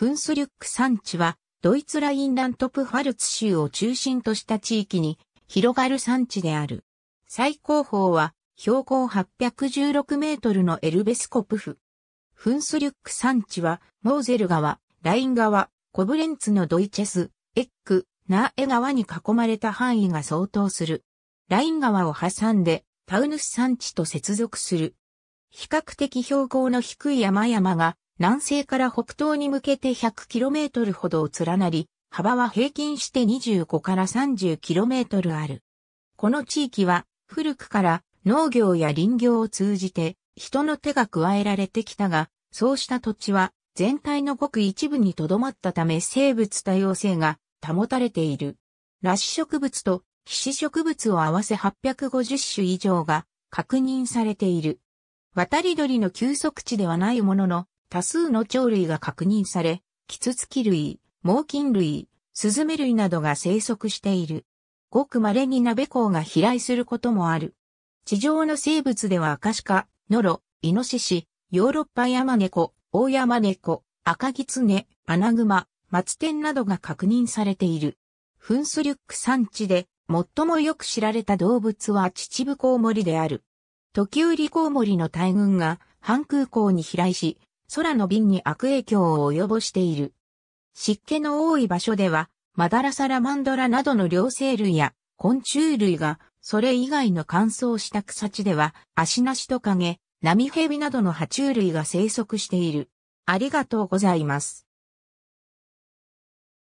フンスリュック山地は、ドイツラインラントプファルツ州を中心とした地域に広がる山地である。最高峰は標高816メートルのエルベスコプフ。フンスリュック山地は、モーゼル川、ライン川、コブレンツのドイチェス、エック、ナーエ川に囲まれた範囲が相当する。ライン川を挟んで、タウヌス山地と接続する。比較的標高の低い山々が南西から北東に向けて 100km ほどを連なり、幅は平均して25から 30km ある。この地域は古くから農業や林業を通じて人の手が加えられてきたが、そうした土地は全体のごく一部に留まったため生物多様性が保たれている。裸子植物と皮脂植物を合わせ850種以上が確認されている。渡り鳥の休息地ではないものの、多数の鳥類が確認され、キツツキ類、猛禽類、スズメ類などが生息している。ごく稀に鍋港が飛来することもある。地上の生物ではアカシカ、ノロ、イノシシ、ヨーロッパヤマネコ、オオヤマネコ、アカギツネ、アナグマ、マツテンなどが確認されている。フンスリュック産地で最もよく知られた動物は秩父コウモリである。時売コウモリの大群が半空港に飛来し、空の便に悪影響を及ぼしている。湿気の多い場所では、マダラサラマンドラなどの両生類や昆虫類が、それ以外の乾燥した草地では、アシナシトカゲ、ナミヘビなどの爬虫類が生息している。ありがとうございます。